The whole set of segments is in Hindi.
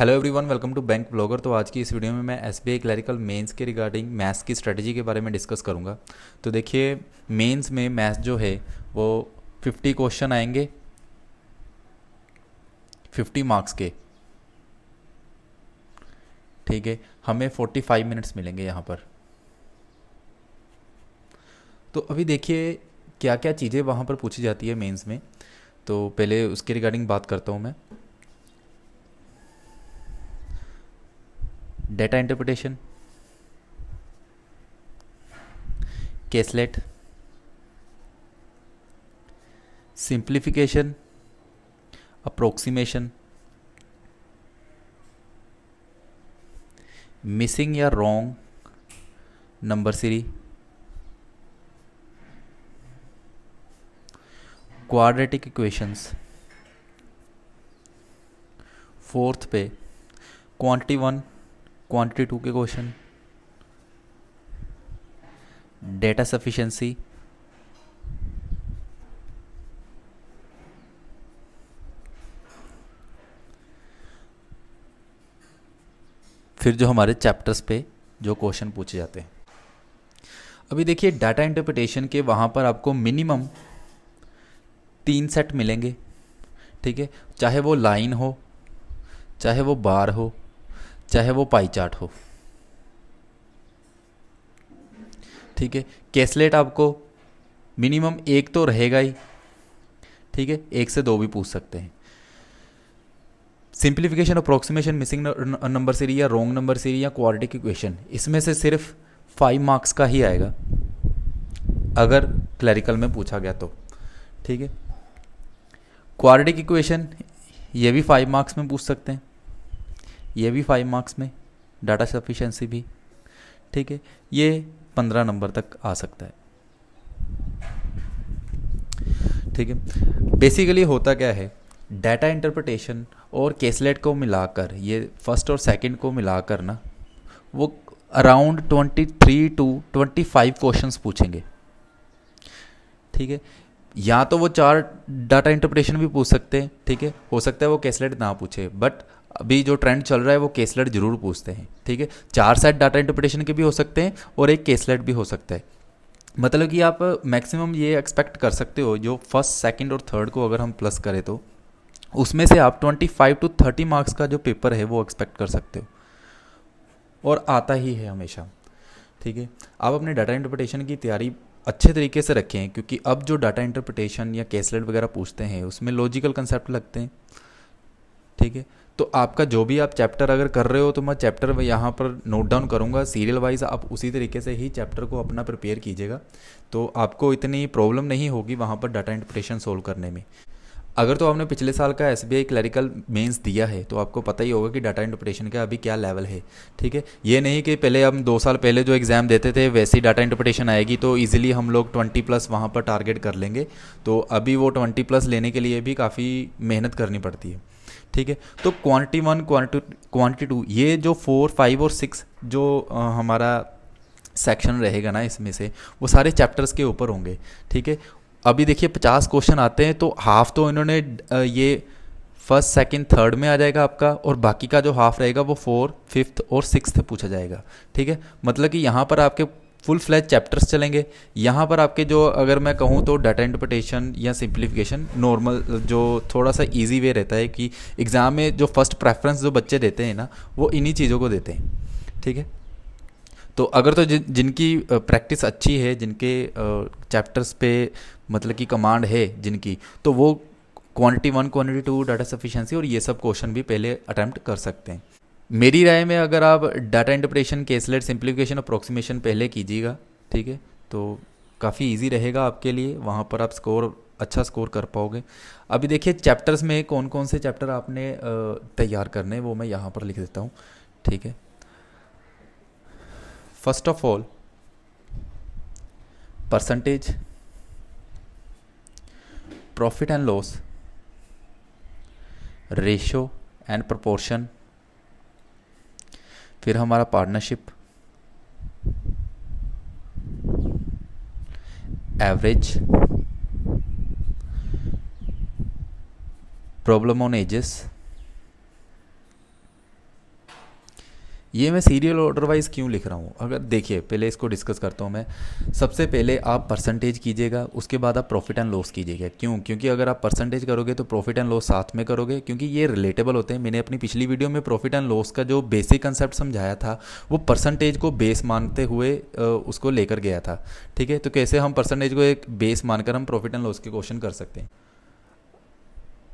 hello everyone welcome to bank blogger तो आज की इस वीडियो में मैं S B I clerical mains के रिगार्डिंग मैथ्स की स्ट्रेटजी के बारे में डिस्कस करूंगा तो देखिए मेंस में मैथ्स जो है वो 50 क्वेश्चन आएंगे 50 मार्क्स के ठीक है हमें 45 मिनट्स मिलेंगे यहाँ पर तो अभी देखिए क्या क्या चीज़ें वहाँ पर पूछी जाती है मेन्स में तो पहले उसके रिगार्डिंग बात करता हूँ मैं data interpretation caselet simplification approximation missing या wrong number series quadratic equations fourth पे क्वांटिटी वन क्वांटिटी टू के क्वेश्चन डेटा सफिशिएंसी फिर जो हमारे चैप्टर्स पे जो क्वेश्चन पूछे जाते हैं अभी देखिए डाटा इंटरप्रिटेशन के वहाँ पर आपको मिनिमम तीन सेट मिलेंगे ठीक है चाहे वो लाइन हो चाहे वो बार हो चाहे वो पाई चार्ट हो ठीक है कैसलेट आपको मिनिमम एक तो रहेगा ही ठीक है एक से दो भी पूछ सकते हैं simplification approximation missing number series या रॉन्ग नंबर सीरी या क्वाड्रेटिक इक्वेशन इसमें से सिर्फ फाइव मार्क्स का ही आएगा अगर क्लरिकल में पूछा गया तो ठीक है क्वारिटिक इक्वेशन ये भी फाइव मार्क्स में पूछ सकते हैं ये भी फाइव मार्क्स में डाटा सफिशेंसी भी ठीक है ये पंद्रह नंबर तक आ सकता है ठीक है बेसिकली होता क्या है डाटा इंटरप्रटेशन और केसलेट को मिलाकर ये फर्स्ट और सेकंड को मिलाकर ना वो अराउंड 23 टू 25 क्वेश्चंस पूछेंगे ठीक है या तो वो चार डाटा इंटरप्रिटेशन भी पूछ सकते हैं ठीक है हो सकता है वो कैसलेट ना पूछे बट अभी जो ट्रेंड चल रहा है वो केसलेट जरूर पूछते हैं ठीक है चार सेट डाटा इंटरप्रिटेशन के भी हो सकते हैं और एक केसलेट भी हो सकता है मतलब कि आप मैक्सिमम ये एक्सपेक्ट कर सकते हो जो फर्स्ट सेकंड और थर्ड को अगर हम प्लस करें तो उसमें से आप 25 टू 30 मार्क्स का जो पेपर है वो एक्सपेक्ट कर सकते हो और आता ही है हमेशा ठीक है आप अपने डाटा इंटरप्रिटेशन की तैयारी अच्छे तरीके से रखें क्योंकि अब जो डाटा इंटरप्रिटेशन या केसलेट वगैरह पूछते हैं उसमें लॉजिकल कंसेप्ट लगते हैं ठीक है तो आपका जो भी आप चैप्टर अगर कर रहे हो तो मैं चैप्टर यहाँ पर नोट डाउन करूँगा सीरियल वाइज आप उसी तरीके से ही चैप्टर को अपना प्रिपेयर कीजिएगा तो आपको इतनी प्रॉब्लम नहीं होगी वहाँ पर डाटा इंटरप्रेशन सोल्व करने में अगर तो आपने पिछले साल का एस बी क्लरिकल मेंस दिया है तो आपको पता ही होगा कि डाटा इंटरप्रेशन का अभी क्या लेवल है ठीक है ये नहीं कि पहले हम दो साल पहले जो एग्ज़ाम देते थे वैसे ही डाटा इंटरप्रेशन आएगी तो इजीली हम लोग ट्वेंटी प्लस वहाँ पर टारगेट कर लेंगे तो अभी वो ट्वेंटी प्लस लेने के लिए भी काफ़ी मेहनत करनी पड़ती है ठीक है तो quantity one quantity quantity two ये जो फोर फाइव और सिक्स जो आ, हमारा सेक्शन रहेगा ना इसमें से वो सारे चैप्टर्स के ऊपर होंगे ठीक है अभी देखिए पचास क्वेश्चन आते हैं तो हाफ तो इन्होंने ये फर्स्ट सेकंड थर्ड में आ जाएगा आपका और बाकी का जो हाफ रहेगा वो फोर फिफ्थ और सिक्स्थ पूछा जाएगा ठीक है मतलब कि यहाँ पर आपके फुल फ्लैज चैप्टर्स चलेंगे यहाँ पर आपके जो अगर मैं कहूँ तो डाटा इंटरप्रटेशन या सिंप्लीफिकेशन नॉर्मल जो थोड़ा सा ईजी वे रहता है कि एग्ज़ाम में जो फर्स्ट प्रेफरेंस जो बच्चे देते हैं ना वो इन्हीं चीज़ों को देते हैं ठीक है तो अगर तो जिन जिनकी प्रैक्टिस अच्छी है जिनके चैप्टर्स पे मतलब की कमांड है जिनकी तो वो quantity one quantity two data sufficiency और ये सब क्वेश्चन भी पहले अटैम्प्ट कर सकते हैं मेरी राय में अगर आप data interpretation caselet simplification approximation पहले कीजिएगा ठीक है तो काफ़ी इजी रहेगा आपके लिए वहाँ पर आप स्कोर अच्छा स्कोर कर पाओगे अभी देखिए चैप्टर्स में कौन कौन से चैप्टर आपने तैयार करने वो मैं यहाँ पर लिख देता हूँ ठीक है first of all percentage profit and loss ratio and proportion फिर हमारा partnership average problem on ages ये मैं सीरियल ऑर्डर वाइज क्यों लिख रहा हूँ अगर देखिए पहले इसको डिस्कस करता हूँ मैं सबसे पहले आप परसेंटेज कीजिएगा उसके बाद आप प्रॉफिट एंड लॉस कीजिएगा क्यों क्योंकि अगर आप परसेंटेज करोगे तो प्रॉफिट एंड लॉस साथ में करोगे क्योंकि ये रिलेटेबल होते हैं मैंने अपनी पिछली वीडियो में प्रॉफिट एंड लॉस का जो बेसिक कंसेप्ट समझाया था वो परसेंटेज को बेस मानते हुए उसको लेकर गया था ठीक है तो कैसे हम परसेंटेज को एक बेस मानकर हम प्रॉफिट एंड लॉस के क्वेश्चन कर सकते हैं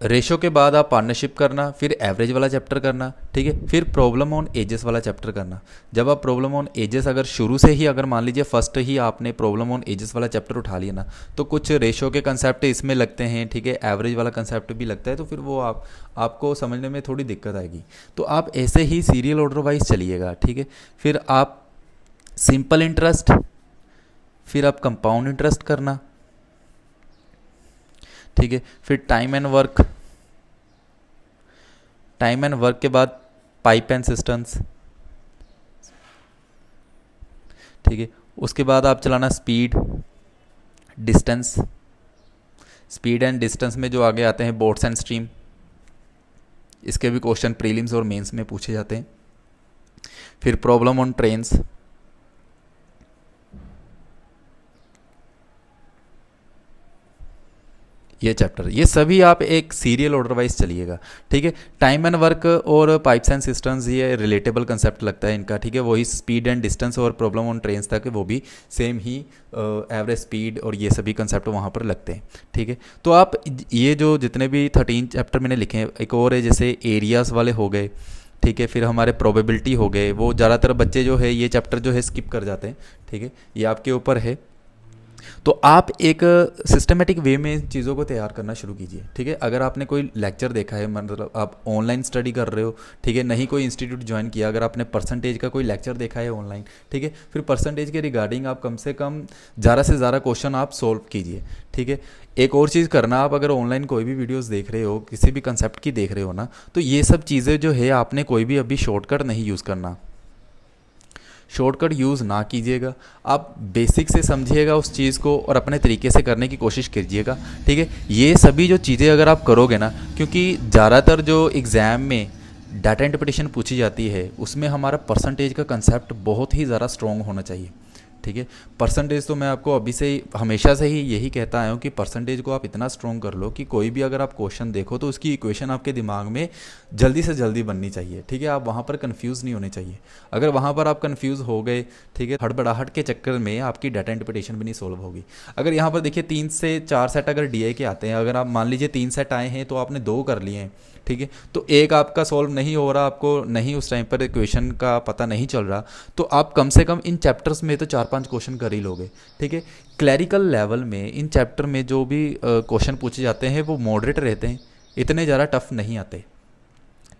रेशो के बाद आप पार्टनरशिप करना फिर एवरेज वाला चैप्टर करना ठीक है फिर प्रॉब्लम ऑन एजेस वाला चैप्टर करना जब आप प्रॉब्लम ऑन एजेस अगर शुरू से ही अगर मान लीजिए फर्स्ट ही आपने प्रॉब्लम ऑन एजेस वाला चैप्टर उठा लिया ना तो कुछ रेशो के कंसेप्ट इसमें लगते हैं ठीक है एवरेज वाला कंसेप्ट भी लगता है तो फिर वो आप आपको समझने में थोड़ी दिक्कत आएगी तो आप ऐसे ही सीरियल ऑर्डर वाइज चलिएगा ठीक है फिर आप सिंपल इंटरेस्ट फिर आप कंपाउंड इंटरेस्ट करना ठीक है फिर time and work time and work के बाद पाइप एंड सिस्टम्स ठीक है उसके बाद आप चलाना speed distance speed and distance में जो आगे आते हैं बोट्स एंड स्ट्रीम इसके भी क्वेश्चन प्रीलिम्स और मेंस में पूछे जाते हैं फिर प्रॉब्लम ऑन ट्रेन्स ये चैप्टर ये सभी आप एक सीरियल ऑर्डर वाइज चलिएगा ठीक है टाइम एंड वर्क और पाइप्स एंड सिस्टम्स ये रिलेटेबल कंसेप्ट लगता है इनका ठीक है वही स्पीड एंड डिस्टेंस और प्रॉब्लम ऑन ट्रेन तक वो भी सेम ही एवरेज uh, स्पीड और ये सभी कंसेप्ट वहाँ पर लगते हैं ठीक है तो आप ये जो जितने भी थर्टीन चैप्टर मैंने लिखे हैं एक और है जैसे एरियाज़ वाले हो गए ठीक है फिर हमारे प्रोबेबिलिटी हो गए वो ज़्यादातर बच्चे जो है ये चैप्टर जो है स्किप कर जाते हैं ठीक है ये आपके ऊपर है तो आप एक सिस्टमेटिक वे में चीज़ों को तैयार करना शुरू कीजिए ठीक है अगर आपने कोई लेक्चर देखा है मतलब आप ऑनलाइन स्टडी कर रहे हो ठीक है नहीं कोई इंस्टीट्यूट ज्वाइन किया अगर आपने परसेंटेज का कोई लेक्चर देखा है ऑनलाइन ठीक है फिर परसेंटेज के रिगार्डिंग आप कम से कम ज़्यादा से ज़्यादा क्वेश्चन आप सोल्व कीजिए ठीक है एक और चीज़ करना आप अगर ऑनलाइन कोई भी वीडियोस देख रहे हो किसी भी कंसेप्ट की देख रहे हो ना तो ये सब चीज़ें जो है आपने कोई भी अभी शॉर्टकट नहीं यूज़ करना शॉर्टकट यूज़ ना कीजिएगा आप बेसिक से समझिएगा उस चीज़ को और अपने तरीके से करने की कोशिश कीजिएगा ठीक है ये सभी जो चीज़ें अगर आप करोगे ना क्योंकि ज़्यादातर जो एग्ज़ाम में डाटा इंटरप्रिटेशन पूछी जाती है उसमें हमारा परसेंटेज का कंसेप्ट बहुत ही ज़्यादा स्ट्रॉन्ग होना चाहिए ठीक है परसेंटेज तो मैं आपको अभी से ही हमेशा से ही यही कहता आया हूँ कि परसेंटेज को आप इतना स्ट्रॉन्ग कर लो कि कोई भी अगर आप क्वेश्चन देखो तो उसकी इक्वेशन आपके दिमाग में जल्दी से जल्दी बननी चाहिए ठीक है आप वहाँ पर कन्फ्यूज़ नहीं होने चाहिए अगर वहाँ पर आप कन्फ्यूज़ हो गए ठीक है हड़बड़ाहट के चक्कर में आपकी डाटा इंटरप्रिटेशन भी नहीं सोल्व होगी अगर यहाँ पर देखिए तीन से चार सेट अगर डी के आते हैं अगर आप मान लीजिए तीन सेट आए हैं तो आपने दो कर लिए हैं ठीक है तो एक आपका सॉल्व नहीं हो रहा आपको नहीं उस टाइम पर क्वेश्चन का पता नहीं चल रहा तो आप कम से कम इन चैप्टर्स में तो चार पांच क्वेश्चन कर ही लोगे ठीक है क्लैरिकल लेवल में इन चैप्टर में जो भी क्वेश्चन पूछे जाते हैं वो मॉडरेट रहते हैं इतने ज़्यादा टफ नहीं आते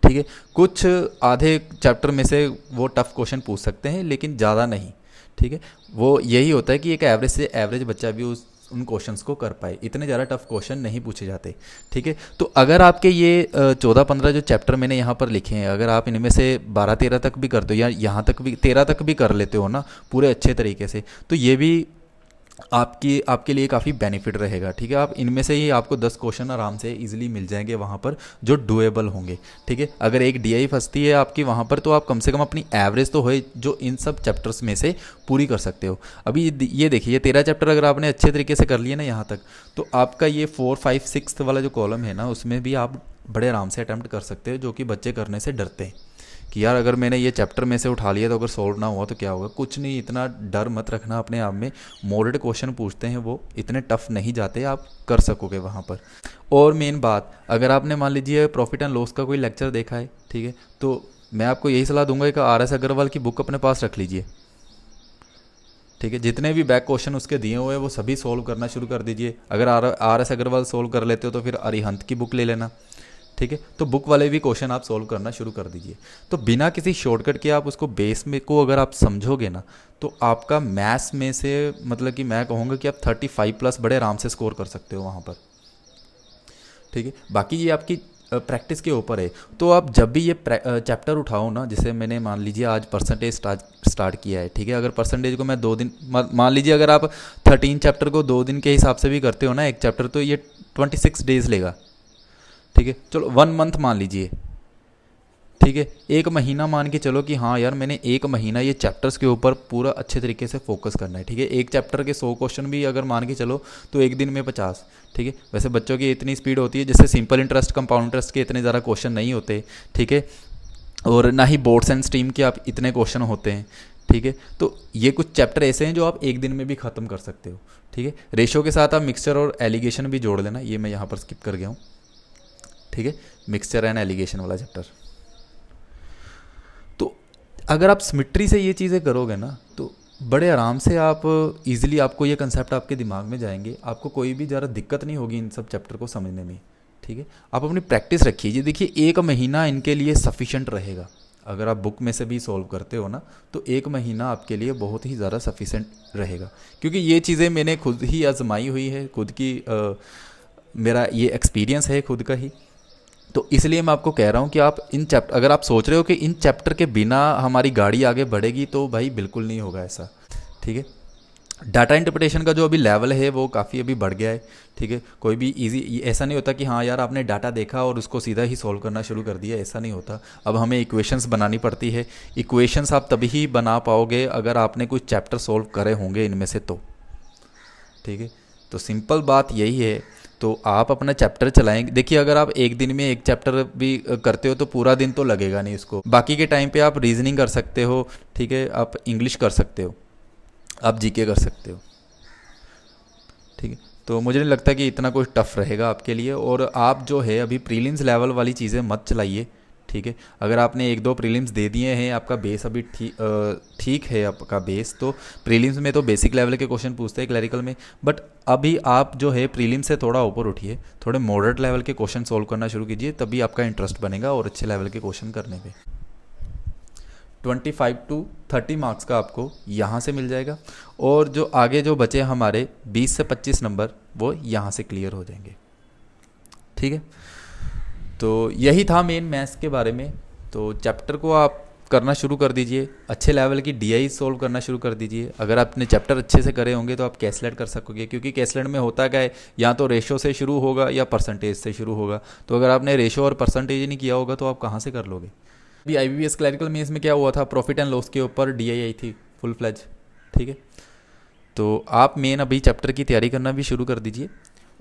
ठीक है कुछ आधे चैप्टर में से वो टफ क्वेश्चन पूछ सकते हैं लेकिन ज़्यादा नहीं ठीक है वो यही होता है कि एक एवरेज से एवरेज बच्चा भी उस उन क्वेश्चंस को कर पाए इतने ज़्यादा टफ क्वेश्चन नहीं पूछे जाते ठीक है तो अगर आपके ये चौदह पंद्रह जो चैप्टर मैंने यहाँ पर लिखे हैं अगर आप इनमें से बारह तेरह तक भी कर दो या यहाँ तक भी तेरह तक भी कर लेते हो ना पूरे अच्छे तरीके से तो ये भी आपकी आपके लिए काफ़ी बेनिफिट रहेगा ठीक है आप इनमें से ही आपको 10 क्वेश्चन आराम से इजीली मिल जाएंगे वहाँ पर जो डुएबल होंगे ठीक है अगर एक डीआई फंसती है आपकी वहाँ पर तो आप कम से कम अपनी एवरेज तो होए जो इन सब चैप्टर्स में से पूरी कर सकते हो अभी ये देखिए ये तेरह चैप्टर अगर आपने अच्छे तरीके से कर लिए ना यहाँ तक तो आपका ये फोर फाइव सिक्स वाला जो कॉलम है ना उसमें भी आप बड़े आराम से अटैम्प्ट कर सकते हो जो कि बच्चे करने से डरते हैं कि यार अगर मैंने ये चैप्टर में से उठा लिया तो अगर सॉल्व ना हुआ तो क्या होगा कुछ नहीं इतना डर मत रखना अपने आप में मॉडरेट क्वेश्चन पूछते हैं वो इतने टफ नहीं जाते आप कर सकोगे वहाँ पर और मेन बात अगर आपने मान लीजिए प्रॉफिट एंड लॉस का कोई लेक्चर देखा है ठीक है तो मैं आपको यही सलाह दूंगा कि आर एस अग्रवाल की बुक अपने पास रख लीजिए ठीक है जितने भी बैक क्वेश्चन उसके दिए हुए हैं वो सभी सॉल्व करना शुरू कर दीजिए अगर R R S Agarwal solve कर लेते हो तो फिर अरिहंत की बुक ले लेना ठीक है तो बुक वाले भी क्वेश्चन आप सोल्व करना शुरू कर दीजिए तो बिना किसी शॉर्टकट के आप उसको बेस में को अगर आप समझोगे ना तो आपका मैथ्स में से मतलब कि मैं कहूँगा कि आप थर्टी फाइव प्लस बड़े आराम से स्कोर कर सकते हो वहाँ पर ठीक है बाकी ये आपकी प्रैक्टिस के ऊपर है तो आप जब भी ये चैप्टर उठाओ ना जिसे मैंने मान लीजिए आज परसेंटेज स्टार्ट स्टार्ट किया है ठीक है अगर परसेंटेज को मैं दो दिन मान लीजिए अगर आप थर्टीन चैप्टर को दो दिन के हिसाब से भी करते हो ना एक चैप्टर तो ये ट्वेंटी सिक्स डेज लेगा ठीक है चलो वन मंथ मान लीजिए ठीक है एक महीना मान के चलो कि हाँ यार मैंने एक महीना ये चैप्टर्स के ऊपर पूरा अच्छे तरीके से फोकस करना है ठीक है एक चैप्टर के सौ क्वेश्चन भी अगर मान के चलो तो एक दिन में पचास ठीक है वैसे बच्चों की इतनी स्पीड होती है जैसे सिंपल इंटरेस्ट कंपाउंड इंटरेस्ट के इतने ज़्यादा क्वेश्चन नहीं होते ठीक है और ना ही बोर्ड्स एंड स्ट्रीम के आप इतने क्वेश्चन होते हैं ठीक है तो ये कुछ चैप्टर ऐसे हैं जो आप एक दिन में भी ख़त्म कर सकते हो ठीक है रेशो के साथ आप मिक्सचर और एलिगेशन भी जोड़ लेना ये मैं यहाँ पर स्किप कर गया हूँ ठीक है मिक्सचर एंड एलिगेशन वाला चैप्टर तो अगर आप सिमिट्री से ये चीज़ें करोगे ना तो बड़े आराम से आप इजीली आपको ये कंसेप्ट आपके दिमाग में जाएंगे आपको कोई भी ज़्यादा दिक्कत नहीं होगी इन सब चैप्टर को समझने में ठीक है आप अपनी प्रैक्टिस रखिए देखिए एक महीना इनके लिए सफिशेंट रहेगा अगर आप बुक में से भी सॉल्व करते हो ना तो एक महीना आपके लिए बहुत ही ज़्यादा सफिशेंट रहेगा क्योंकि ये चीज़ें मैंने खुद ही आजमाई हुई है खुद की आ, मेरा ये एक्सपीरियंस है खुद का ही तो इसलिए मैं आपको कह रहा हूँ कि आप इन चैप्टर अगर आप सोच रहे हो कि इन चैप्टर के बिना हमारी गाड़ी आगे बढ़ेगी तो भाई बिल्कुल नहीं होगा ऐसा ठीक है डाटा इंटरप्रिटेशन का जो अभी लेवल है वो काफ़ी अभी बढ़ गया है ठीक है कोई भी इजी ऐसा नहीं होता कि हाँ यार आपने डाटा देखा और उसको सीधा ही सॉल्व करना शुरू कर दिया ऐसा नहीं होता अब हमें इक्वेशंस बनानी पड़ती है इक्वेशंस आप तभी ही बना पाओगे अगर आपने कुछ चैप्टर सॉल्व करे होंगे इनमें से तो ठीक है तो सिंपल बात यही है तो आप अपना चैप्टर चलाएंगे देखिए अगर आप एक दिन में एक चैप्टर भी करते हो तो पूरा दिन तो लगेगा नहीं उसको बाकी के टाइम पे आप रीजनिंग कर सकते हो ठीक है आप इंग्लिश कर सकते हो आप जीके कर सकते हो ठीक है तो मुझे नहीं लगता कि इतना कुछ टफ रहेगा आपके लिए और आप जो है अभी प्रीलिम्स लेवल वाली चीज़ें मत चलाइए ठीक है अगर आपने एक दो प्रीलिम्स दे दिए हैं आपका बेस अभी ठीक थी, है आपका बेस तो प्रीलिम्स में तो बेसिक लेवल के क्वेश्चन पूछते हैं क्लैरिकल में बट अभी आप जो है प्रीलिम्स से थोड़ा ऊपर उठिए थोड़े मॉडरेट लेवल के क्वेश्चन सोल्व करना शुरू कीजिए तभी आपका इंटरेस्ट बनेगा और अच्छे लेवल के क्वेश्चन करने पर twenty five to thirty marks का आपको यहाँ से मिल जाएगा और जो आगे जो बचे हमारे बीस से पच्चीस नंबर वो यहाँ से क्लियर हो जाएंगे ठीक है तो यही था मेन मैथ्स के बारे में तो चैप्टर को आप करना शुरू कर दीजिए अच्छे लेवल की डी आई सोल्व करना शुरू कर दीजिए अगर आपने चैप्टर अच्छे से करे होंगे तो आप कैसलेट कर सकोगे क्योंकि कैसलेट में होता क्या है या तो रेशो से शुरू होगा या परसेंटेज से शुरू होगा तो अगर आपने रेशो और परसेंटेज नहीं किया होगा तो आप कहाँ से कर लोगे अभी आई बी एस क्लैरिकल में इसमें क्या हुआ था प्रॉफिट एंड लॉस के ऊपर डी आई आई थी फुल फ्लैज ठीक है तो आप मेन अभी चैप्टर की तैयारी करना भी शुरू कर दीजिए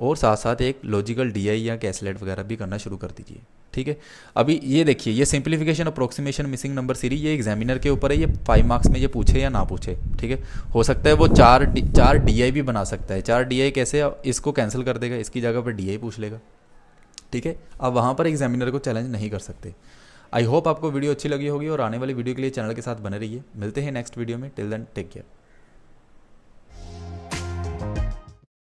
और साथ साथ एक लॉजिकल डी या कैसलेट वगैरह भी करना शुरू कर दीजिए ठीक है अभी ये देखिए ये simplification approximation missing number series ये एग्जामिनर के ऊपर है ये फाइव मार्क्स में ये पूछे या ना पूछे ठीक है हो सकता है वो चार चार डी भी बना सकता है चार डी कैसे इसको कैंसिल कर देगा इसकी जगह पर डी पूछ लेगा ठीक है अब वहाँ पर एग्जामिनर को चैलेंज नहीं कर सकते आई होप आपको वीडियो अच्छी लगी होगी और आने वाली वीडियो के लिए चैनल के साथ बने रहिए मिलते हैं नेक्स्ट वीडियो में टिल देन टेक केयर